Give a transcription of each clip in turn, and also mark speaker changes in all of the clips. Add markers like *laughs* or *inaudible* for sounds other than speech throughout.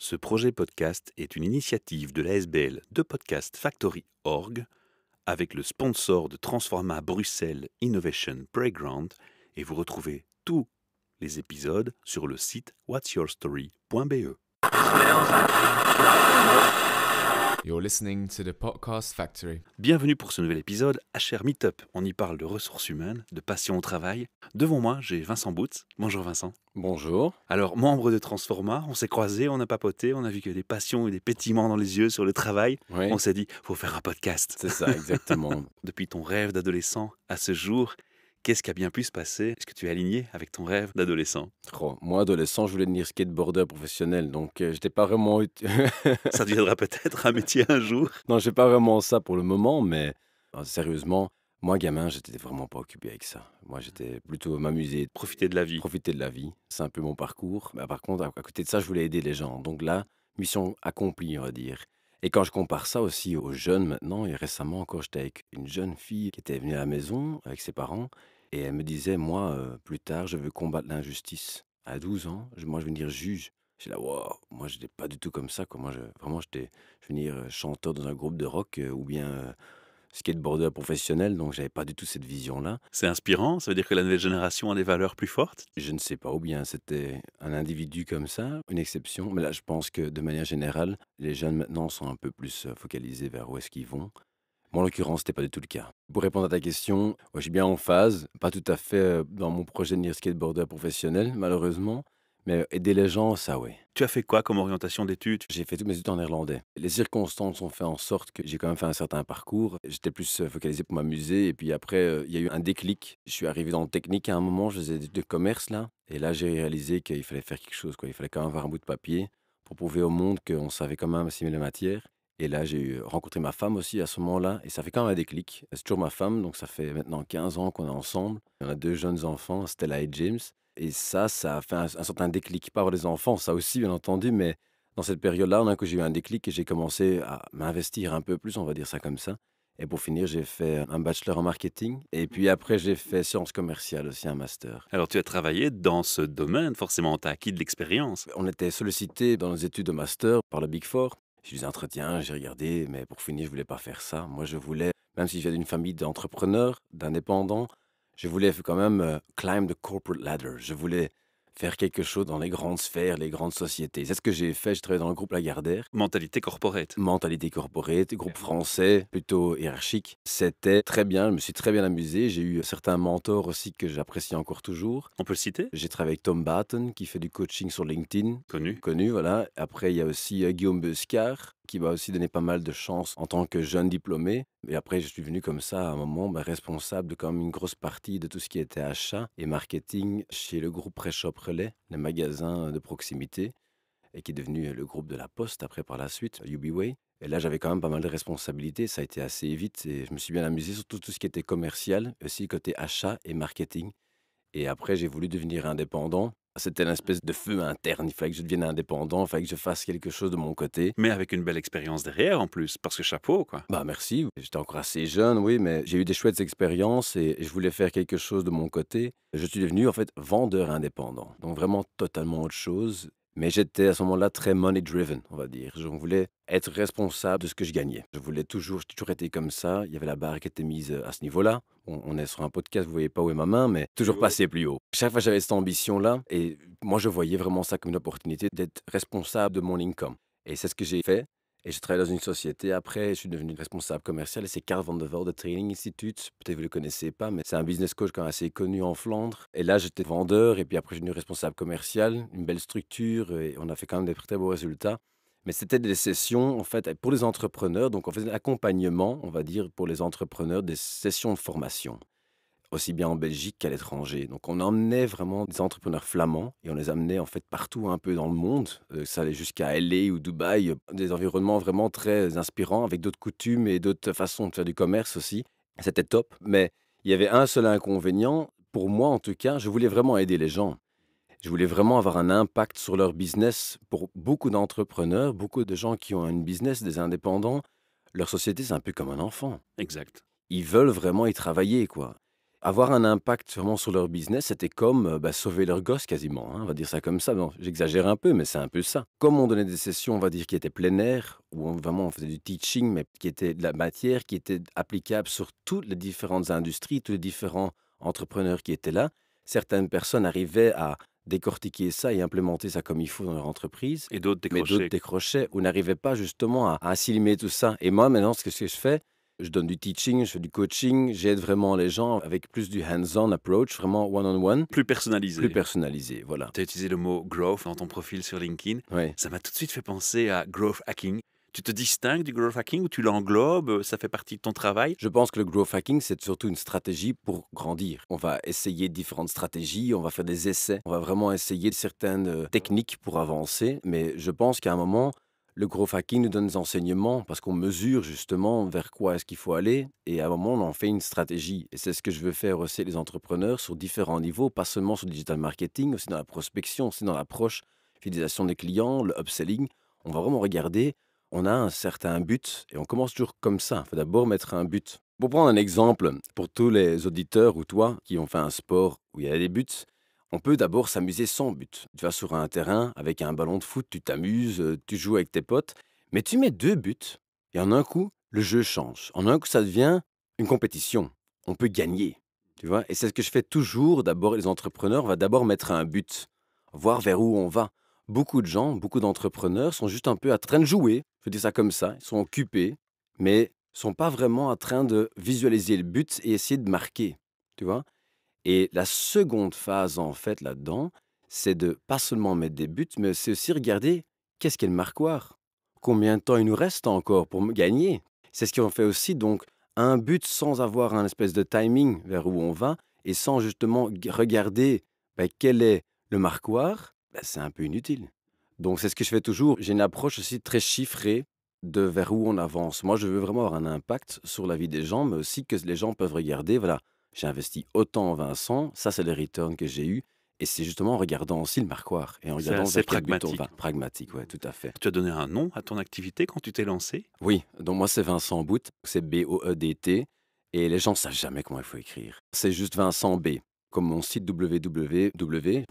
Speaker 1: Ce projet podcast est une initiative de l'ASBL de Podcast Factory Org avec le sponsor de Transforma Bruxelles Innovation Playground et vous retrouvez tous les épisodes sur le site whatsyourstory.be listening to Factory. Bienvenue pour ce nouvel épisode HR Meetup. On y parle de ressources humaines, de passion au travail. Devant moi, j'ai Vincent Boots. Bonjour Vincent. Bonjour. Alors, membre de Transforma, on s'est croisés, on a papoté, on a vu que des passions et des pétiments dans les yeux sur le travail. On s'est dit, faut faire un podcast. C'est ça, exactement. *laughs* Depuis ton rêve d'adolescent à ce jour, qu'est-ce qui a bien pu se passer Est-ce
Speaker 2: que tu es aligné avec ton rêve d'adolescent oh, Moi, adolescent, je voulais devenir skateboarder professionnel, donc euh, je n'étais pas vraiment. *laughs* ça deviendra peut-être un métier un jour. Non, j'ai pas vraiment ça pour le moment, mais sérieusement, moi, gamin, j'étais vraiment pas occupé avec ça. Moi, j'étais plutôt m'amuser. Profiter de la vie. Profiter de la vie. C'est un peu mon parcours. Bah, par contre, à côté de ça, je voulais aider les gens. Donc là, mission accomplie, on va dire. Et quand je compare ça aussi aux jeunes maintenant, et récemment encore, j'étais avec une jeune fille qui était venue à la maison avec ses parents et elle me disait, moi, plus tard, je veux combattre l'injustice. À 12 ans, moi, je veux dire « juge. j'ai la waouh, moi, je n'étais pas du tout comme ça. Quoi. vraiment, j'étais, je veux dire « chanteur dans un groupe de rock ou bien skateboarder professionnel, donc j'avais pas du tout cette vision-là.
Speaker 1: C'est inspirant, ça veut dire que la nouvelle génération
Speaker 2: a des valeurs plus fortes Je ne sais pas, ou bien c'était un individu comme ça, une exception, mais là je pense que de manière générale, les jeunes maintenant sont un peu plus focalisés vers où est-ce qu'ils vont. Moi, en l'occurrence, n'était pas du tout le cas. Pour répondre à ta question, moi, je suis bien en phase, pas tout à fait euh, dans mon projet de skateboarder professionnel, malheureusement. Mais aider les gens, ça oui. Tu as fait quoi comme orientation d'études J'ai fait toutes mes études en néerlandais. Les circonstances ont fait en sorte que j'ai quand même fait un certain parcours. J'étais plus euh, focalisé pour m'amuser. Et puis après, euh, il y a eu un déclic. Je suis arrivé dans le technique à un moment, je faisais des études de commerce là. Et là, j'ai réalisé qu'il fallait faire quelque chose. Quoi. Il fallait quand même avoir un bout de papier pour prouver au monde qu'on savait quand même assimiler la matière. Et là, j'ai rencontré ma femme aussi à ce moment-là. Et ça fait quand même un déclic. C'est toujours ma femme, donc ça fait maintenant 15 ans qu'on est ensemble. On a deux jeunes enfants, Stella et James. Et ça, ça a fait un, certain déclic. Pas les enfants, ça aussi, bien entendu, mais dans cette période-là, on a que j'ai eu un déclic et j'ai commencé à m'investir un peu plus, on va dire ça comme ça. Et pour finir, j'ai fait un bachelor en marketing. Et puis après, j'ai fait sciences commerciales aussi, un master. Alors, tu as
Speaker 1: travaillé dans ce domaine,
Speaker 2: forcément, tu as acquis de l'expérience. On était sollicité dans nos études de master par le Big Four. J'ai eu des entretiens, j'ai regardé, mais pour finir, je voulais pas faire ça. Moi, je voulais, même si je viens d'une famille d'entrepreneurs, d'indépendants, je voulais quand même euh, climb the corporate ladder. Je voulais faire quelque chose dans les grandes sphères, les grandes sociétés. C'est ce que j'ai fait. J'ai travaillé dans le groupe Lagardère. Mentalité corporate. Mentalité corporate, groupe français, plutôt hiérarchique. C'était très bien. Je me suis très bien amusé. J'ai eu certains mentors aussi que j'apprécie encore toujours. On peut le citer J'ai travaillé avec Tom Batten, qui fait du coaching sur LinkedIn. Connu. Connu, voilà. Après, il y a aussi euh, Guillaume Buscar, qui m'a aussi donné pas mal de chance en tant que jeune diplômé. Et après, je suis venu comme ça à un moment bah, responsable de quand même une grosse partie de tout ce qui était achat et marketing chez le groupe Pré-Shop Relais, le magasin de proximité, et qui est devenu euh, le groupe de la Poste après par la suite, UbiWay. Et là, j'avais quand même pas mal de responsabilités. Ça a été assez vite et je me suis bien amusé sur tout, tout ce qui était commercial, aussi côté achat et marketing. Et après, j'ai voulu devenir indépendant c'était une espèce de feu interne. Il fallait que je devienne indépendant, il fallait que je fasse quelque chose de mon côté. Mais avec une belle expérience derrière en plus, parce que chapeau, quoi. Bah merci. J'étais encore assez jeune, oui, mais j'ai eu des chouettes expériences et je voulais faire quelque chose de mon côté. Je suis devenu en fait vendeur indépendant. Donc vraiment totalement autre chose. Mais j'étais à ce moment-là très money driven, on va dire. Je voulais être responsable de ce que je gagnais. Je voulais toujours, j'ai toujours été comme ça. Il y avait la barre qui était mise euh, à ce niveau-là. On, est sur un podcast, vous voyez pas où est ma main, mais toujours passer plus haut. Chaque fois, j'avais cette ambition-là. Et moi, je voyais vraiment ça comme une opportunité d'être responsable de mon income. Et c'est ce que j'ai fait. Et j'ai travaillé dans une société. Après, je suis devenu responsable commercial et c'est Karl van der Training Institute. Peut-être vous ne le connaissez pas, mais c'est un business coach quand même assez connu en Flandre. Et là, j'étais vendeur et puis après, je suis devenu responsable commercial. Une belle structure et on a fait quand même des très beaux résultats. Mais c'était des sessions, en fait, pour les entrepreneurs. Donc, on faisait accompagnement on va dire, pour les entrepreneurs, des sessions de formation aussi bien en Belgique qu'à l'étranger. Donc on emmenait vraiment des entrepreneurs flamands et on les amenait en fait partout un peu dans le monde. Euh, ça allait jusqu'à LA ou Dubaï, des environnements vraiment très inspirants avec d'autres coutumes et d'autres façons de faire du commerce aussi. C'était top, mais il y avait un seul inconvénient. Pour moi en tout cas, je voulais vraiment aider les gens. Je voulais vraiment avoir un impact sur leur business. Pour beaucoup d'entrepreneurs, beaucoup de gens qui ont un business, des indépendants, leur société, c'est un peu comme un enfant. Exact. Ils veulent vraiment y travailler, quoi avoir un impact sûrement sur leur business, c'était comme euh, bah, sauver leur gosse quasiment. Hein, on va dire ça comme ça. J'exagère un peu, mais c'est un peu ça. Comme on donnait des sessions, on va dire, qui étaient plein air, où vraiment on faisait du teaching, mais qui était de la matière, qui était applicable sur toutes les différentes industries, tous les différents entrepreneurs qui étaient là, certaines personnes arrivaient à décortiquer ça et implémenter ça comme il faut dans leur entreprise. Et d'autres décrochaient. Mais d'autres décrochaient ou n'arrivaient pas justement à, à assimiler tout ça. Et moi, maintenant, ce que je fais, je donne du teaching, je fais du coaching, j'aide vraiment les gens avec plus du hands-on approach, vraiment one-on-one. Plus personnalisé. Plus personnalisé, voilà. Tu as utilisé le mot growth dans ton profil sur LinkedIn. Oui. Ça m'a tout de suite fait penser à growth hacking. Tu te distingues du growth hacking ou tu l'englobes Ça fait partie de ton travail Je pense que le growth hacking, c'est surtout une stratégie pour grandir. On va essayer différentes stratégies, on va faire des essais, on va vraiment essayer certaines euh, techniques pour avancer. Mais je pense qu'à un moment, le gros hacking nous donne des enseignements parce qu'on mesure justement vers quoi est-ce qu'il faut aller et à un moment on en fait une stratégie. Et c'est ce que je veux faire aussi les entrepreneurs sur différents niveaux, pas seulement sur le digital marketing, aussi dans la prospection, aussi dans l'approche, fidélisation des clients, le upselling. On va vraiment regarder, on a un certain but et on commence toujours comme ça. Il faut d'abord mettre un but. Pour prendre un exemple, pour tous les auditeurs ou toi qui ont fait un sport où il y a des buts, on peut d'abord s'amuser sans but. Tu vas sur un terrain avec un ballon de foot, tu t'amuses, euh, tu joues avec tes potes, mais tu mets deux buts et en un coup, le jeu change. En un coup, ça devient une compétition. On peut gagner. Tu vois Et c'est ce que je fais toujours. D'abord, les entrepreneurs va d'abord mettre un but, voir vers où on va. Beaucoup de gens, beaucoup d'entrepreneurs sont juste un peu à train de jouer. Je dis ça comme ça. Ils sont occupés, mais sont pas vraiment en train de visualiser le but et essayer de marquer. Tu vois et la seconde phase, en fait, là-dedans, c'est de pas seulement mettre des buts, mais c'est aussi regarder qu'est-ce qu'est le marquoir, combien de temps il nous reste encore pour gagner. C'est ce qu'on fait aussi, donc, un but sans avoir un espèce de timing vers où on va et sans justement regarder bah, quel est le marquoir, bah, c'est un peu inutile. Donc, c'est ce que je fais toujours. J'ai une approche aussi très chiffrée de vers où on avance. Moi, je veux vraiment avoir un impact sur la vie des gens, mais aussi que les gens peuvent regarder, voilà, j'ai investi autant en Vincent, ça c'est le return que j'ai eu. Et c'est justement en regardant aussi le marquoir et en regardant c'est pragmatique. Pragmatique, ouais, tout à fait. Tu as donné un nom à ton activité quand tu t'es lancé Oui, donc moi c'est Vincent Bout, c'est B-O-E-D-T. Et les gens ne savent jamais comment il faut écrire. C'est juste Vincent B comme mon site www.vincentb.be.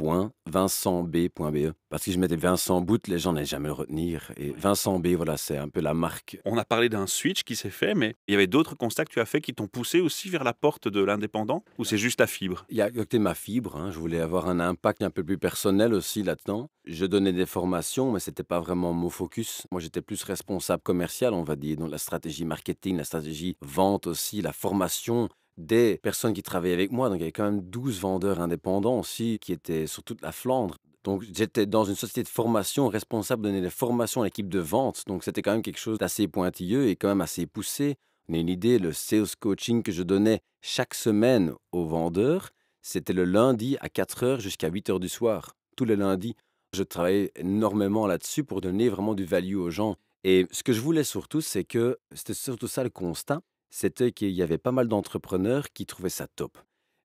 Speaker 2: Parce que je mettais Vincent Boot, les gens n'allaient jamais le retenir. Et Vincent B, voilà, c'est un peu la marque. On
Speaker 1: a parlé d'un switch qui s'est fait, mais il y avait d'autres constats que tu as fait qui t'ont poussé aussi vers la porte de l'indépendant Ou c'est juste la fibre
Speaker 2: Il y a côté ma fibre. Hein. Je voulais avoir un impact un peu plus personnel aussi là-dedans. Je donnais des formations, mais c'était pas vraiment mon focus. Moi, j'étais plus responsable commercial, on va dire, Donc, la stratégie marketing, la stratégie vente aussi, la formation des personnes qui travaillaient avec moi. Donc, il y avait quand même 12 vendeurs indépendants aussi qui étaient sur toute la Flandre. Donc, j'étais dans une société de formation responsable de donner des formations à l'équipe de vente. Donc, c'était quand même quelque chose d'assez pointilleux et quand même assez poussé. On a une idée, le sales coaching que je donnais chaque semaine aux vendeurs, c'était le lundi à 4h jusqu'à 8h du soir. Tous les lundis, je travaillais énormément là-dessus pour donner vraiment du value aux gens. Et ce que je voulais surtout, c'est que c'était surtout ça le constat, c'était qu'il y avait pas mal d'entrepreneurs qui trouvaient ça top,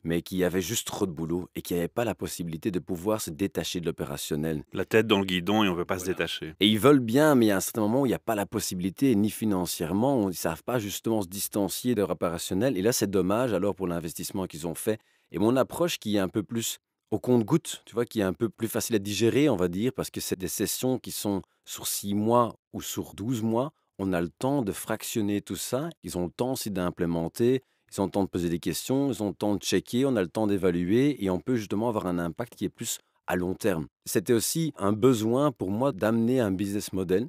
Speaker 2: mais qui avaient juste trop de boulot et qui n'avaient pas la possibilité de pouvoir se détacher de l'opérationnel.
Speaker 1: La tête dans le guidon et on ne peut pas se détacher.
Speaker 2: Et ils veulent bien, mais à un certain moment, il n'y a pas la possibilité, ni financièrement, ils ne savent pas justement se distancier de leur opérationnel. Et là, c'est dommage alors pour l'investissement qu'ils ont fait. Et mon approche qui est un peu plus au compte-goutte, tu vois, qui est un peu plus facile à digérer, on va dire, parce que c'est des sessions qui sont sur 6 mois ou sur 12 mois on a le temps de fractionner tout ça. Ils ont le temps aussi d'implémenter, ils ont le temps de poser des questions, ils ont le temps de checker, on a le temps d'évaluer et on peut justement avoir un impact qui est plus à long terme. C'était aussi un besoin pour moi d'amener un business model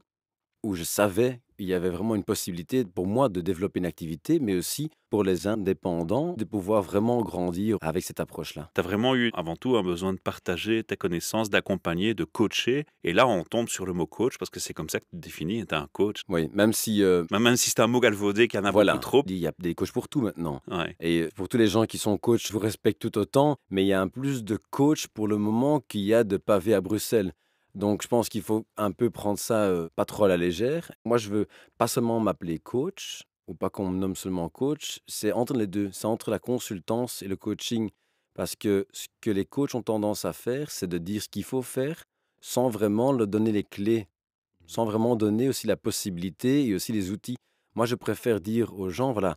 Speaker 2: où je savais il y avait vraiment une possibilité pour moi de développer une activité, mais aussi pour les indépendants de pouvoir vraiment grandir avec cette approche-là.
Speaker 1: Tu as vraiment eu avant tout un besoin de partager ta connaissances, d'accompagner, de coacher. Et là, on tombe sur le mot coach parce que
Speaker 2: c'est comme ça que tu définis, tu es un coach. Oui, même si... Euh, même si c'est un mot galvaudé qu'il en a beaucoup trop. Il y a des coachs pour tout maintenant. Et pour tous les gens qui sont coachs, je vous respecte tout autant, mais il y a un plus de coach pour le moment qu'il y a de pavé à Bruxelles. Donc je pense qu'il faut un peu prendre ça euh, pas trop à la légère. Moi, je veux pas seulement m'appeler coach ou pas qu'on me nomme seulement coach, c'est entre les deux, c'est entre la consultance et le coaching. Parce que ce que les coachs ont tendance à faire, c'est de dire ce qu'il faut faire sans vraiment leur donner les clés, mmh. sans vraiment donner aussi la possibilité et aussi les outils. Moi, je préfère dire aux gens, voilà,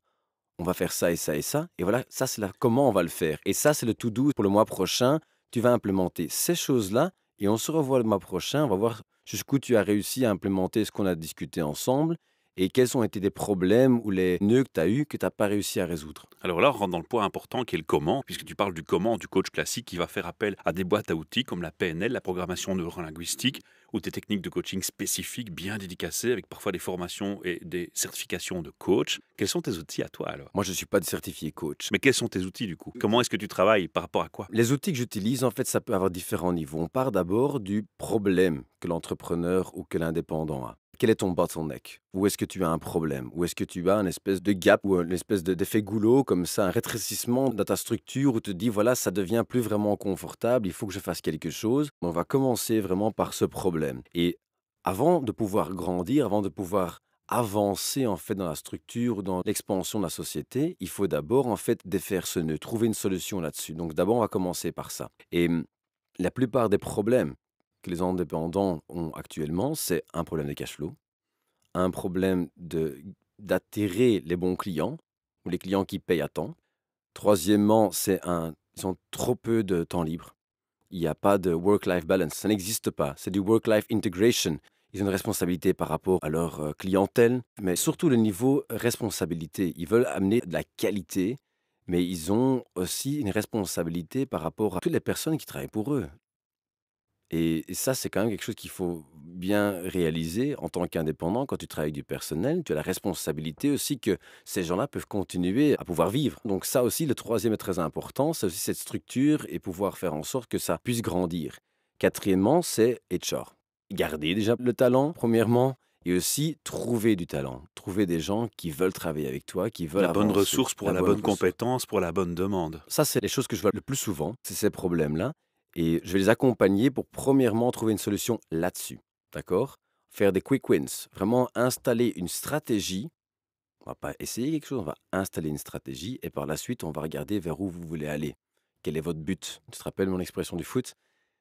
Speaker 2: on va faire ça et ça et ça, et voilà, ça c'est là comment on va le faire. Et ça, c'est le tout doux pour le mois prochain, tu vas implémenter ces choses-là, et on se revoit le mois prochain. On va voir jusqu'où tu as réussi à implémenter ce qu'on a discuté ensemble et quels ont été des problèmes ou les nœuds que tu as eus que tu n'as pas réussi à résoudre Alors là, on rentre dans le point important qui est le comment, puisque tu parles du comment du coach classique qui va
Speaker 1: faire appel à des boîtes à outils comme la PNL, la programmation neurolinguistique, ou des techniques de coaching spécifiques, bien dédicacées, avec parfois des formations et des certifications de coach. Quels sont tes outils à
Speaker 2: toi alors Moi, je ne suis pas de certifié coach. Mais quels sont tes outils du coup Comment est-ce que tu
Speaker 1: travailles Par rapport à quoi
Speaker 2: Les outils que j'utilise, en fait, ça peut avoir différents niveaux. On part d'abord du problème que l'entrepreneur ou que l'indépendant a. Quel est ton bottleneck Où est-ce que tu as un problème Où est-ce que tu as une espèce de gap ou une espèce d'effet goulot, comme ça, un rétrécissement dans ta structure où tu te dis, voilà, ça devient plus vraiment confortable, il faut que je fasse quelque chose. On va commencer vraiment par ce problème. Et avant de pouvoir grandir, avant de pouvoir avancer en fait dans la structure, dans l'expansion de la société, il faut d'abord en fait défaire ce nœud, trouver une solution là-dessus. Donc d'abord on va commencer par ça. Et hum, la plupart des problèmes les indépendants ont actuellement, c'est un problème de cash flow, un problème d'attirer les bons clients ou les clients qui payent à temps. Troisièmement, c'est un, ils ont trop peu de temps libre. Il n'y a pas de work-life balance, ça n'existe pas. C'est du work-life integration. Ils ont une responsabilité par rapport à leur euh, clientèle, mais surtout le niveau responsabilité. Ils veulent amener de la qualité, mais ils ont aussi une responsabilité par rapport à toutes les personnes qui travaillent pour eux. Et, ça, c'est quand même quelque chose qu'il faut bien réaliser en tant qu'indépendant. Quand tu travailles du personnel, tu as la responsabilité aussi que ces gens-là peuvent continuer à pouvoir vivre. Donc ça aussi, le troisième est très important, c'est aussi cette structure et pouvoir faire en sorte que ça puisse grandir. Quatrièmement, c'est HR. Garder déjà le talent, premièrement, et aussi trouver du talent, trouver des gens qui veulent travailler avec toi, qui veulent la bonne ressource pour la, bonne compétence, pour la bonne demande. Ça, c'est les choses que je vois le plus souvent, c'est ces problèmes-là. Et je vais les accompagner pour premièrement trouver une solution là-dessus. D'accord Faire des quick wins. Vraiment installer une stratégie. On va pas essayer quelque chose, on va installer une stratégie et par la suite, on va regarder vers où vous voulez aller. Quel est votre but Tu te rappelles mon expression du foot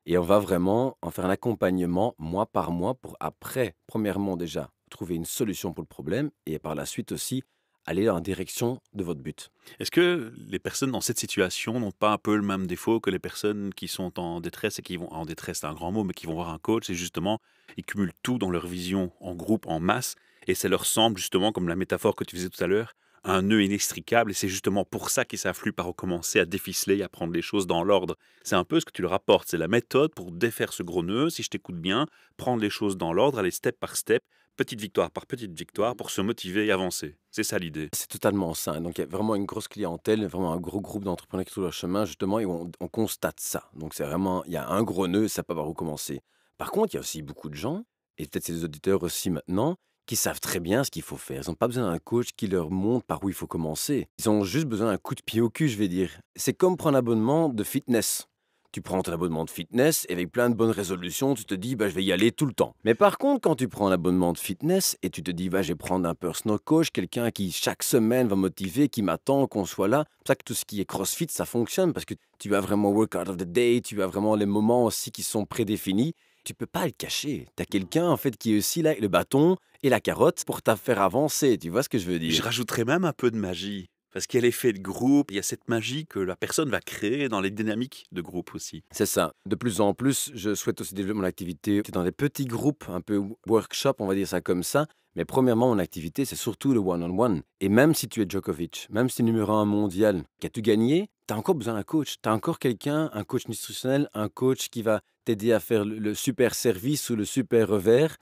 Speaker 2: Et on va vraiment en faire un accompagnement mois par mois pour après, premièrement déjà, trouver une solution pour le problème et par la suite aussi aller en direction de votre but. Est-ce que les personnes dans cette situation n'ont pas un peu le même défaut que les personnes
Speaker 1: qui sont en détresse et qui vont en détresse, c'est un grand mot, mais qui vont voir un coach, c'est justement ils cumulent tout dans leur vision en groupe, en masse, et ça leur semble justement, comme la métaphore que tu faisais tout à l'heure, un nœud inextricable, et c'est justement pour ça qu'ils s'affluent par recommencer à déficeler, à prendre les choses dans l'ordre. C'est un peu ce que tu leur apportes, c'est la méthode pour défaire ce gros nœud, si je t'écoute bien, prendre les choses dans l'ordre, aller step par step, petite victoire par petite victoire pour se motiver et avancer. C'est ça l'idée. C'est
Speaker 2: totalement ça. Donc il y a vraiment une grosse clientèle, vraiment un gros groupe d'entrepreneurs qui sur leur chemin justement et on, constate ça. Donc c'est vraiment, il y a un gros nœud, ça peut pas recommencer. Par contre, il y a aussi beaucoup de gens, et peut-être c'est ces auditeurs aussi maintenant, qui savent très bien ce qu'il faut faire. Ils n'ont pas besoin d'un coach qui leur montre par où il faut commencer. Ils ont juste besoin d'un coup de pied au cul, je vais dire. C'est comme prendre un abonnement de fitness. Tu prends ton abonnement de fitness et avec plein de bonnes résolutions, tu te dis bah, je vais y aller tout le temps. Mais par contre, quand tu prends l'abonnement de fitness et tu te dis bah, je vais prendre un personal coach, quelqu'un qui chaque semaine va motiver, qui m'attend, qu'on soit là, c'est ça que tout ce qui est crossfit, ça fonctionne parce que tu as vraiment workout of the day, tu as vraiment les moments aussi qui sont prédéfinis tu peux pas le cacher. Tu as quelqu'un en fait qui est aussi là, avec le bâton et la carotte pour t'a avancer. Tu vois ce que je veux dire Je rajouterais même un peu de magie.
Speaker 1: Parce qu'il y a l'effet de groupe, il y a cette magie que la personne va créer dans les dynamiques de groupe aussi.
Speaker 2: C'est ça. De plus en plus, je souhaite aussi développer mon activité dans des petits groupes, un peu workshop, on va dire ça comme ça. Mais premièrement, mon activité, c'est surtout le one-on-one. Et même si tu es Djokovic, même si tu es numéro un mondial, qu'as tu gagné, tu as encore besoin d'un coach. Tu as encore quelqu'un, un coach nutritionnel, un coach qui va t'aider à faire le super service ou le super revers.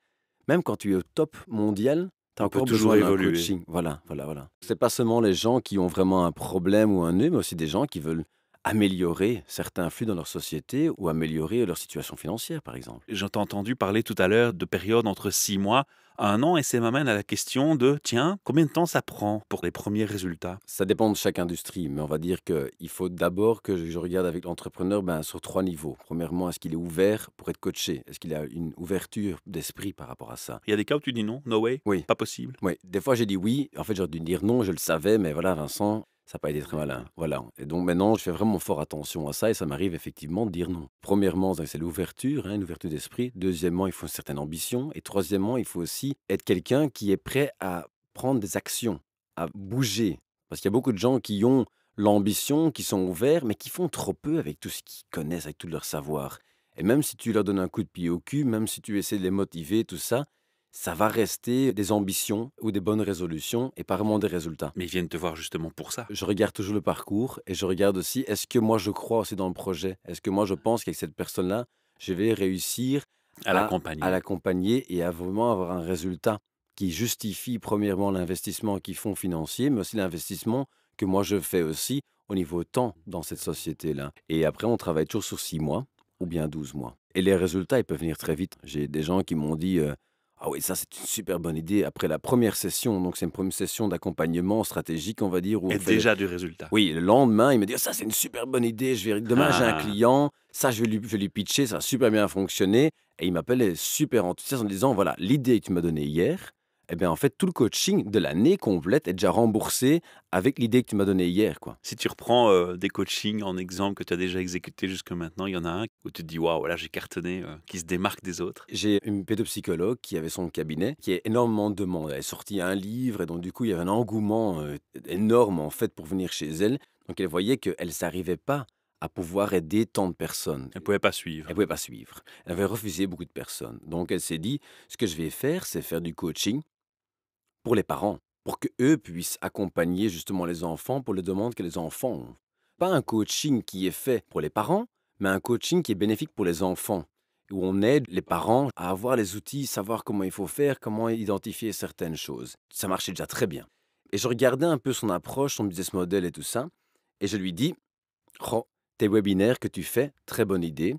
Speaker 2: Même quand tu es au top mondial, T'as encore toujours évolué. Voilà, voilà, voilà. C'est pas seulement les gens qui ont vraiment un problème ou un nœud, mais aussi des gens qui veulent améliorer certains flux dans leur société ou améliorer leur situation financière, par exemple.
Speaker 1: J'ai entendu parler tout à l'heure de périodes entre six mois à un an et ça m'amène à la
Speaker 2: question de, tiens, combien de temps ça prend pour les premiers résultats Ça dépend de chaque industrie, mais on va dire qu'il faut d'abord que je regarde avec l'entrepreneur ben, sur trois niveaux. Premièrement, est-ce qu'il est ouvert pour être coaché Est-ce qu'il a une ouverture d'esprit par rapport à ça
Speaker 1: Il y a des cas où tu dis non, no way, oui. pas possible.
Speaker 2: Oui, des fois j'ai dit oui, en fait j'aurais dû dire non, je le savais, mais voilà Vincent, ça n'a pas été très malin. Voilà. Et donc maintenant, je fais vraiment fort attention à ça et ça m'arrive effectivement de dire non. Premièrement, c'est l'ouverture, hein, l'ouverture une ouverture d'esprit. Deuxièmement, il faut une certaine ambition. Et troisièmement, il faut aussi être quelqu'un qui est prêt à prendre des actions, à bouger. Parce qu'il y a beaucoup de gens qui ont l'ambition, qui sont ouverts, mais qui font trop peu avec tout ce qu'ils connaissent, avec tout leur savoir. Et même si tu leur donnes un coup de pied au cul, même si tu essaies de les motiver, tout ça, ça va rester des ambitions ou des bonnes résolutions et pas vraiment des résultats. Mais ils viennent te voir justement pour ça. Je regarde toujours le parcours et je regarde aussi est-ce que moi je crois aussi dans le projet Est-ce que moi je pense qu'avec cette personne-là, je vais réussir à l'accompagner et à vraiment avoir un résultat qui justifie premièrement l'investissement qu'ils font financier, mais aussi l'investissement que moi je fais aussi au niveau temps dans cette société-là. Et après, on travaille toujours sur six mois ou bien 12 mois. Et les résultats, ils peuvent venir très vite. J'ai des gens qui m'ont dit... Euh, ah oui, ça c'est une super bonne idée. Après la première session, donc c'est une première session d'accompagnement stratégique, on va dire. Où Et déjà du résultat. Oui, le lendemain, il me dit oh, ça c'est une super bonne idée. Je vais... Demain j'ai un ah. client, ça je vais, lui, je lui pitcher, ça a super bien fonctionné. Et il m'appelle super enthousiaste en disant voilà l'idée que tu m'as donnée hier, eh bien, en fait, tout le coaching de l'année complète est déjà remboursé avec l'idée que tu m'as donnée hier. Si tu
Speaker 1: reprends euh, des coachings en exemple que tu as déjà exécuté jusque maintenant, il y
Speaker 2: en a un où tu te dis waouh, là j'ai cartonné, euh, qui se démarque des autres. J'ai une pédopsychologue qui avait son cabinet, qui est énormément de demandes. Elle est sortie un livre et donc, du coup, il y avait un engouement euh, énorme en fait pour venir chez elle. Donc, elle voyait qu'elle ne s'arrivait pas à pouvoir aider tant de personnes. Elle ne pouvait pas suivre. Elle pouvait pas suivre. Elle avait refusé beaucoup de personnes. Donc elle s'est dit, ce que je vais faire, c'est faire du coaching pour les parents, pour qu'eux puissent accompagner justement les enfants pour les demandes que les enfants ont. Pas un coaching qui est fait pour les parents, mais un coaching qui est bénéfique pour les enfants, où on aide les parents à avoir les outils, savoir comment il faut faire, comment identifier certaines choses. Ça marchait déjà très bien. Et je regardais un peu son approche, son business model et tout ça, et je lui dis, oh, tes webinaires que tu fais, très bonne idée,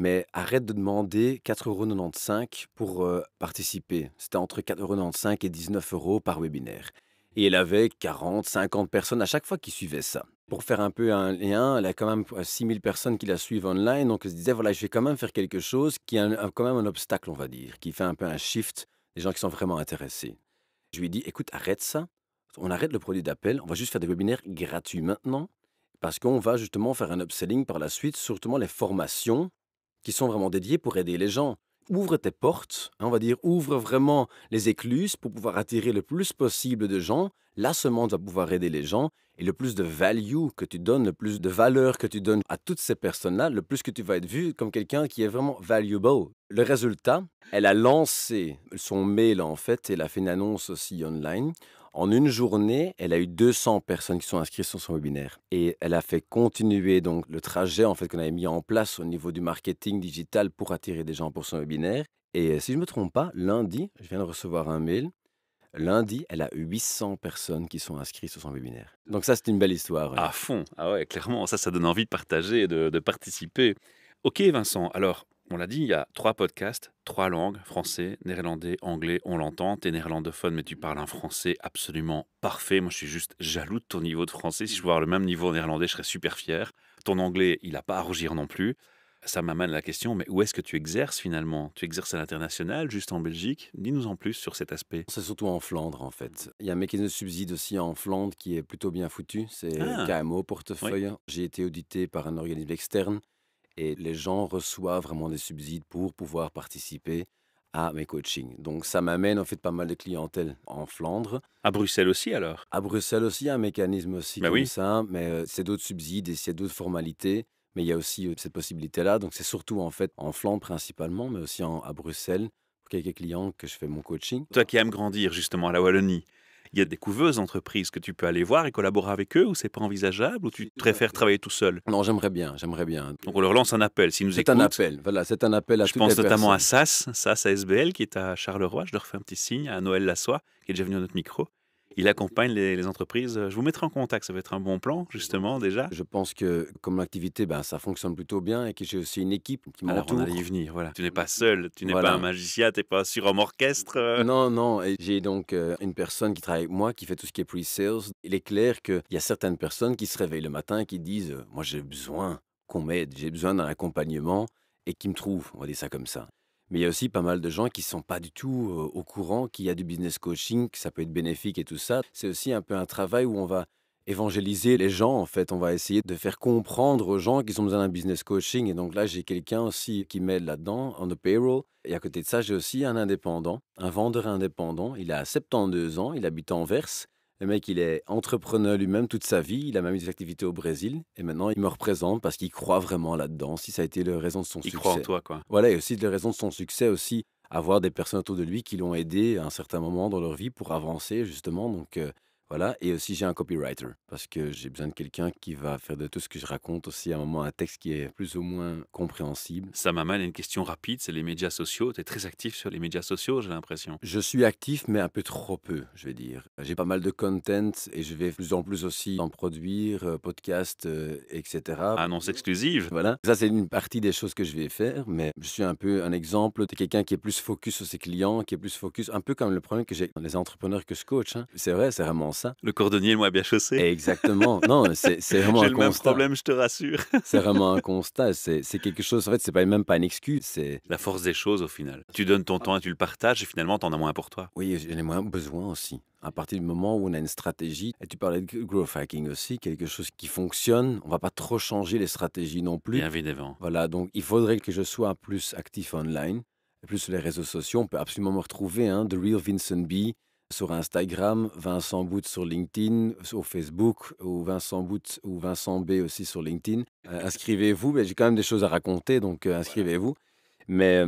Speaker 2: mais arrête de demander 4,95 pour euh, participer. C'était entre 4,95 et 19 euros par webinaire. Et elle avait 40, 50 personnes à chaque fois qui suivaient ça. Pour faire un peu un lien, elle a quand même 6000 personnes qui la suivent online. Donc elle se disait, voilà, je vais quand même faire quelque chose qui a quand même un obstacle, on va dire, qui fait un peu un shift des gens qui sont vraiment intéressés. Je lui ai dit, écoute, arrête ça. On arrête le produit d'appel. On va juste faire des webinaires gratuits maintenant parce qu'on va justement faire un upselling par la suite, surtout les formations qui sont vraiment dédiés pour aider les gens. Ouvre tes portes, hein, on va dire, ouvre vraiment les écluses pour pouvoir attirer le plus possible de gens. La semence va pouvoir aider les gens et le plus de value que tu donnes, le plus de valeur que tu donnes à toutes ces personnes-là, le plus que tu vas être vu comme quelqu'un qui est vraiment valuable. Le résultat, elle a lancé son mail en fait, et elle a fait une annonce aussi online en une journée, elle a eu 200 personnes qui sont inscrites sur son webinaire. Et elle a fait continuer donc le trajet en fait qu'on avait mis en place au niveau du marketing digital pour attirer des gens pour son webinaire. Et euh, si je ne me trompe pas, lundi, je viens de recevoir un mail. Lundi, elle a 800 personnes qui sont inscrites sur son webinaire. Donc ça, c'est une belle histoire. À fond.
Speaker 1: Ah ouais, clairement, ça, ça donne envie de partager de, de participer. Ok, Vincent. Alors, on l'a dit, il y a trois podcasts, trois langues, français, néerlandais, anglais, on l'entend. T'es néerlandophone, mais tu parles un français absolument parfait. Moi, je suis juste jaloux de ton niveau de français. Si je vois avoir le même niveau en néerlandais, je serais super fier. Ton anglais, il n'a pas à rougir non plus. Ça m'amène la question, mais où est-ce que tu exerces finalement Tu exerces à l'international, juste en Belgique Dis-nous
Speaker 2: en plus sur cet aspect. C'est surtout en Flandre en fait. Il y a un mécanisme de subside aussi en Flandre qui est plutôt bien foutu. C'est ah. KMO, portefeuille. J'ai été audité par un organisme externe et les gens reçoivent vraiment des subsides pour pouvoir participer à mes coachings. Donc ça m'amène en fait pas mal de clientèle en Flandre. À Bruxelles aussi alors À Bruxelles aussi, un mécanisme aussi bah comme ça, mais euh, c'est d'autres subsides et c'est d'autres formalités. Mais il y a aussi euh, cette possibilité-là. Donc c'est surtout en fait en Flandre principalement, mais aussi à Bruxelles, pour quelques clients que je fais mon coaching.
Speaker 1: Toi qui aimes grandir justement à la Wallonie, il y a des couveuses entreprises que tu peux aller voir et collaborer avec eux, ou c'est pas envisageable, ou tu préfères travailler tout seul Non, j'aimerais bien, j'aimerais bien. Donc on leur lance un appel, si nous écoutent. C'est un appel, voilà, c'est un appel à Je pense notamment à SAS, SAS SBL, qui est à Charleroi, je leur fais un petit signe, à Noël Lassois, qui est déjà venu à notre micro il accompagne les, entreprises. Je vous mettrai en
Speaker 2: contact, ça va être un bon plan, justement, déjà. Je pense que comme l'activité, ben, ça fonctionne plutôt bien et que j'ai aussi une équipe qui m'entoure. Alors, on allait y venir, voilà.
Speaker 1: Tu n'es pas seul, tu n'es pas un
Speaker 2: magicien, tu n'es pas sur un orchestre. Euh. Non, non, j'ai donc euh, une personne qui travaille avec moi, qui fait tout ce qui est pre-sales. Il est clair qu'il y a certaines personnes qui se réveillent le matin et qui disent, euh, moi j'ai besoin qu'on m'aide, j'ai besoin d'un accompagnement et qui me trouvent, on va dire ça comme ça. Mais il y a aussi pas mal de gens qui sont pas du tout au courant qu'il y a du business coaching, que ça peut être bénéfique et tout ça. C'est aussi un peu un travail où on va évangéliser les gens, en fait. On va essayer de faire comprendre aux gens qu'ils sont dans d'un business coaching. Et donc là, j'ai quelqu'un aussi qui m'aide là-dedans, on the payroll. Et à côté de ça, j'ai aussi un indépendant, un vendeur indépendant. Il a 72 ans, il habite en Verse. Le mec, il est entrepreneur lui-même toute sa vie. Il a même eu des activités au Brésil. Et maintenant, il me représente parce qu'il croit vraiment là-dedans. Si ça a été la raison de son succès. Il croit en toi, quoi. Voilà, et aussi la raison de son succès aussi. Avoir des personnes autour de lui qui l'ont aidé à un certain moment dans leur vie pour avancer, justement. Donc, euh, voilà, et aussi j'ai un copywriter, parce que j'ai besoin de quelqu'un qui va faire de tout ce que je raconte aussi à un moment un texte qui est plus ou moins compréhensible.
Speaker 1: Ça m'amène à une question rapide, c'est les médias sociaux. Tu es très actif sur les médias sociaux, j'ai l'impression.
Speaker 2: Je suis actif, mais un peu trop peu, je vais dire. J'ai pas mal de content et je vais de plus en plus aussi en produire, euh, podcast, euh, etc. Annonce exclusive. Voilà, ça c'est une partie des choses que je vais faire, mais je suis un peu un exemple de quelqu'un qui est plus focus sur ses clients, qui est plus focus, un peu comme le problème que j'ai dans les entrepreneurs que je coach. Hein. C'est vrai, c'est vraiment le cordonnier le moins bien chaussé. Exactement. Non, c'est *laughs* vraiment un le même problème, je te rassure. *laughs* c'est vraiment un constat. C'est quelque
Speaker 1: chose, en fait, c'est même pas une excuse. C'est la force des choses au final. Tu donnes ton temps et tu le partages et finalement, tu en as
Speaker 2: moins pour toi. Oui, j'en ai moins besoin aussi. À partir du moment où on a une stratégie, et tu parlais de growth hacking aussi, quelque chose qui fonctionne, on va pas trop changer les stratégies non plus. Bien évidemment. Voilà, donc il faudrait que je sois plus actif online, plus sur les réseaux sociaux. On peut absolument me retrouver, hein, The Real Vincent B sur Instagram, Vincent Boot sur LinkedIn, sur Facebook, ou Vincent Boot ou Vincent B aussi sur LinkedIn. Euh, *laughs* inscrivez-vous, mais j'ai quand même des choses à raconter, donc euh, inscrivez-vous. Mais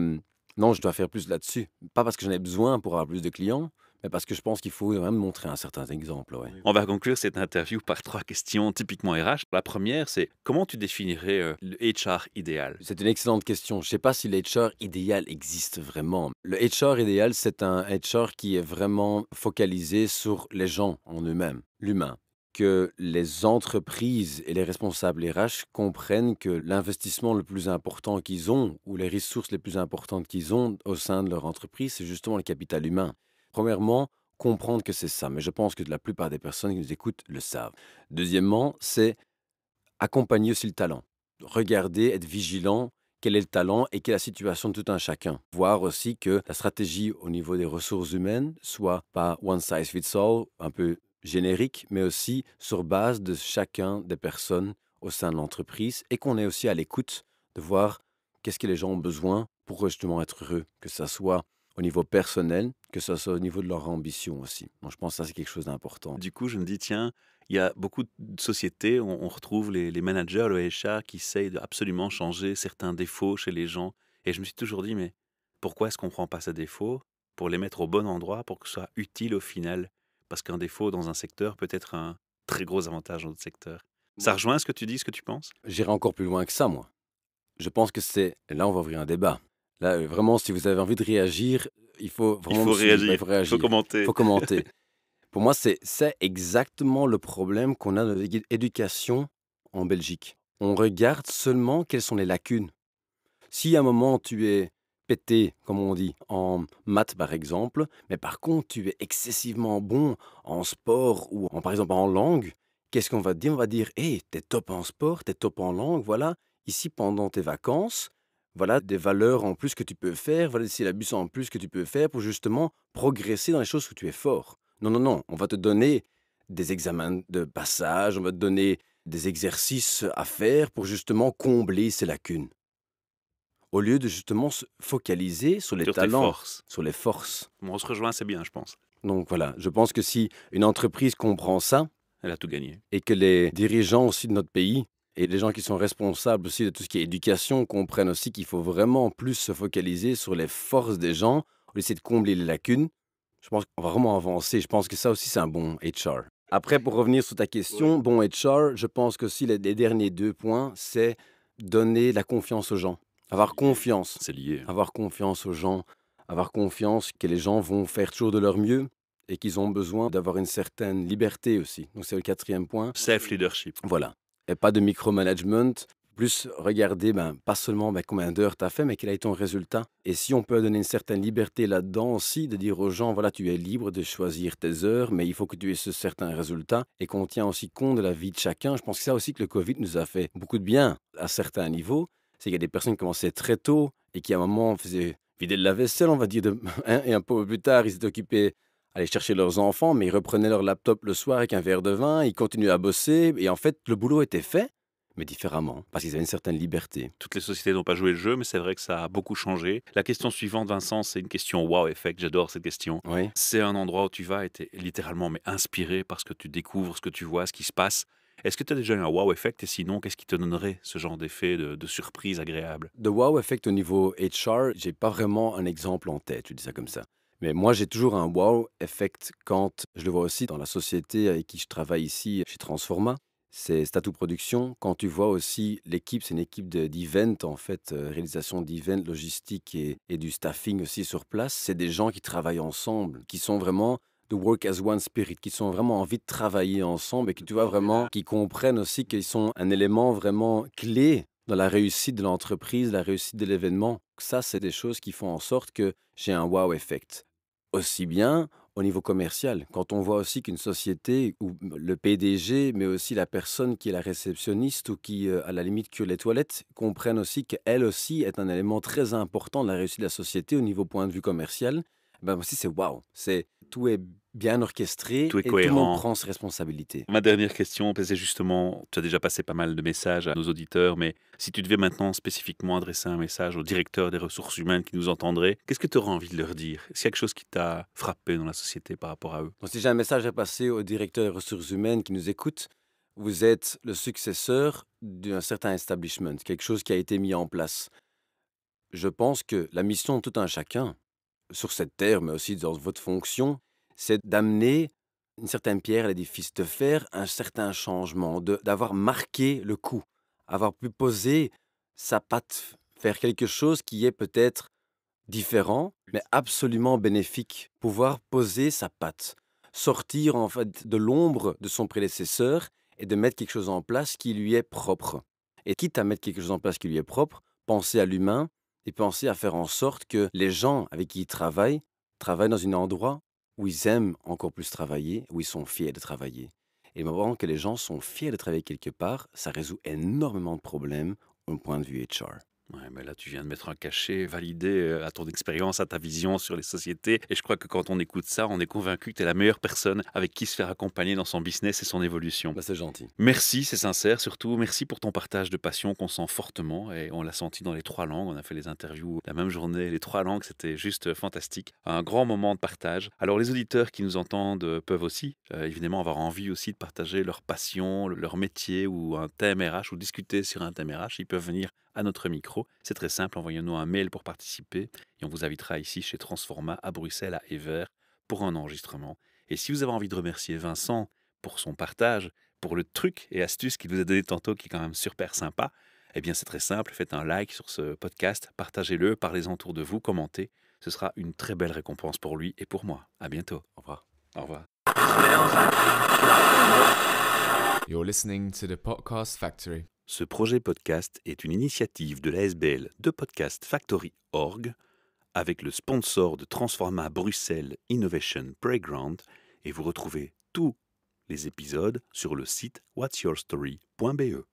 Speaker 2: non, je dois faire plus là-dessus. Pas parce que j'en ai besoin pour avoir plus de clients, parce que je pense qu'il faut même montrer un certain exemple.
Speaker 1: On va conclure cette interview par
Speaker 2: trois questions typiquement RH. La première, c'est comment tu définirais euh, le HR idéal C'est une excellente question. Je ne sais pas si le HR idéal existe vraiment. Le HR idéal, c'est un HR qui est vraiment focalisé sur les gens en eux-mêmes, l'humain que les entreprises et les responsables RH comprennent que l'investissement le plus important qu'ils ont ou les ressources les plus importantes qu'ils ont au sein de leur entreprise, c'est justement le capital humain. Premièrement, comprendre que c'est ça, mais je pense que la plupart des personnes qui nous écoutent le savent. Deuxièmement, c'est accompagner aussi le talent. Regarder, être vigilant, quel est le talent et quelle est la situation de tout un chacun. Voir aussi que la stratégie au niveau des ressources humaines soit pas one size fits all, un peu générique, mais aussi sur base de chacun des personnes au sein de l'entreprise et qu'on est aussi à l'écoute de voir qu'est-ce que les gens ont besoin pour justement être heureux, que ça soit au niveau personnel, que ce soit au niveau de leur ambition aussi. je pense que ça, c'est quelque chose d'important. Du coup, je me dis, tiens, il y a
Speaker 1: beaucoup de sociétés, on, on retrouve les, managers, le HR, qui essayent absolument changer certains défauts chez les gens. Et je me suis toujours dit, mais pourquoi est-ce qu'on ne prend pas ces défauts pour les mettre au bon endroit, pour que ce soit utile au final Parce qu'un défaut dans un secteur peut être un très gros avantage dans d'autres secteurs.
Speaker 2: Ça rejoint ce que tu dis, ce que tu penses J'irai encore plus loin que ça, moi. Je pense que c'est. Là, on va ouvrir un débat. Là, euh, vraiment, si vous avez envie de réagir, il faut réagir. faut commenter. *laughs* Pour moi, c'est exactement le problème qu'on a dans l'éducation en Belgique. On regarde seulement quelles sont les lacunes. Si à un moment tu es pété, comme on dit, en maths par exemple, mais par contre tu es excessivement bon en sport ou en, par exemple en langue, qu'est-ce qu'on va dire On va dire, hé, «Eh, hey, t'es top en sport, t'es top en langue, voilà, ici pendant tes vacances, voilà des valeurs en plus que tu peux faire, voilà des syllabus en plus que tu peux faire pour justement progresser dans les choses où tu es fort. Non, non, non, on va te donner des examens de passage, on va te donner des exercices à faire pour justement combler ces lacunes. Au lieu de justement se focaliser sur les talents, sur les forces. On se rejoint c'est bien, je pense. Donc voilà, je pense que si une entreprise comprend ça, elle a tout gagné. Et que les dirigeants aussi de notre pays et les gens qui sont responsables aussi de tout ce qui est éducation comprennent aussi qu'il faut vraiment plus se focaliser sur les forces des gens au lieu de combler les lacunes. Je pense qu'on va vraiment avancer. Je pense que ça aussi, c'est un bon HR. Après, pour revenir sur ta question, bon HR, je pense que si les, derniers deux points, c'est donner la confiance aux gens. Avoir confiance. C'est lié. Avoir confiance aux gens. Avoir confiance que les gens vont faire toujours de leur mieux et qu'ils ont besoin d'avoir une certaine liberté aussi. Donc c'est le quatrième point. Safe leadership Voilà et pas de micromanagement. Plus regarder, ben, pas seulement ben, combien d'heures tu as fait, mais quel a été ton résultat. Et si on peut donner une certaine liberté là-dedans aussi, de dire aux gens, voilà, tu es libre de choisir tes heures, mais il faut que tu aies ce certain résultat et qu'on tient aussi compte de la vie de chacun. Je pense que ça aussi que le Covid nous a fait beaucoup de bien à certains niveaux. C'est qu'il y a des personnes qui commençaient très tôt et qui à un moment faisaient vider de la vaisselle, on va dire, *laughs* hein, et un peu plus tard, ils étaient occupés Aller chercher leurs enfants, mais ils reprenaient leur laptop le soir avec un verre de vin, ils continuaient à bosser, et en fait, le boulot était fait, mais différemment, parce qu'ils avaient une certaine liberté. Toutes les sociétés n'ont
Speaker 1: pas joué le jeu, mais c'est vrai que ça a beaucoup changé. La question suivante, Vincent, c'est une question wow effect, j'adore cette question. C'est un endroit où tu vas et tu es littéralement mais inspiré parce que tu découvres ce que tu vois, ce qui se passe. Est-ce que tu as déjà eu un wow effect et sinon, qu'est-ce qui te donnerait ce genre d'effet de, surprise agréable
Speaker 2: De wow effect au niveau HR, j'ai pas vraiment un exemple en tête, Tu dis ça comme ça. Mais moi, j'ai toujours un wow effect quand je le vois aussi dans la société avec qui je travaille ici chez Transforma. C'est Statu Production. Quand tu vois aussi l'équipe, c'est une équipe d'event en fait, euh, réalisation d'event, logistique et, du staffing aussi sur place. C'est des gens qui travaillent ensemble, qui sont vraiment the work as one spirit, qui sont vraiment envie de travailler ensemble et qui, tu vois, vraiment, qui comprennent aussi qu'ils sont un élément vraiment clé dans la réussite de l'entreprise, la réussite de l'événement. Ça, c'est des choses qui font en sorte que j'ai un wow effect aussi bien au niveau commercial. Quand on voit aussi qu'une société où le PDG, mais aussi la personne qui est la réceptionniste ou qui, euh, à la limite, que les toilettes, comprennent aussi qu'elle aussi est un élément très important de la réussite de la société au niveau point de vue commercial, eh ben aussi c'est waouh, c'est tout est bien orchestré tout et cohérent. tout le monde prend ses responsabilités.
Speaker 1: Ma dernière question, c'est justement, tu as déjà passé pas mal de messages à nos auditeurs, mais si tu devais maintenant spécifiquement adresser un message au directeur des ressources humaines qui nous entendrait, qu'est-ce que tu aurais envie de leur dire C'est quelque chose qui t'a
Speaker 2: frappé dans la société par rapport à eux Si j'ai un message à passer au directeur des ressources humaines qui nous écoute, vous êtes le successeur d'un certain establishment, quelque chose qui a été mis en place. Je pense que la mission de tout un chacun, sur cette terre, mais aussi dans votre fonction, c'est d'amener une certaine pierre à l'édifice, de faire un certain changement, d'avoir marqué le coup, avoir pu poser sa patte, faire quelque chose qui est peut-être différent, mais absolument bénéfique, pouvoir poser sa patte, sortir en fait de l'ombre de son prédécesseur et de mettre quelque chose en place qui lui est propre. Et quitte à mettre quelque chose en place qui lui est propre, penser à l'humain, et penser à faire en sorte que les gens avec qui ils travaillent travaillent dans un endroit où ils aiment encore plus travailler, où ils sont fiers de travailler. Et le moment que les gens sont fiers de travailler quelque part, ça résout énormément de problèmes au point de vue HR
Speaker 1: mais là, tu viens de mettre un cachet validé euh, à ton expérience, à ta vision sur les sociétés. Et je crois que quand on écoute ça, on est convaincu que tu es la meilleure personne avec qui se faire accompagner dans son business et son évolution. Bah, c'est gentil. Merci, c'est sincère. Surtout, merci pour ton partage de passion qu'on sent fortement. Et on l'a senti dans les trois langues. On a fait les interviews la même journée, les trois langues. C'était juste euh, fantastique. Un grand moment de partage. Alors, les auditeurs qui nous entendent euh, peuvent aussi, évidemment, avoir envie aussi de partager leur passion, leur métier ou un thème RH ou discuter sur un thème RH. Ils peuvent venir à notre micro. C'est très simple, envoyez-nous un mail pour participer et on vous invitera ici chez Transforma à Bruxelles, à Ever, pour un enregistrement. Et si vous avez envie de remercier Vincent pour son partage, pour le truc et astuce qu'il vous a donné tantôt, qui est quand même super sympa, eh bien c'est très simple, faites un like sur ce podcast, partagez-le, parlez les autour de vous, commentez. Ce sera une très belle récompense pour lui et pour moi. À bientôt. Au revoir. Au revoir. You're listening to the
Speaker 2: Podcast Factory.
Speaker 1: Ce projet podcast est une initiative de l'ASBL de Podcast avec le sponsor de Transforma Bruxelles Innovation Playground et vous retrouvez tous les épisodes sur le site whatsyourstory.be.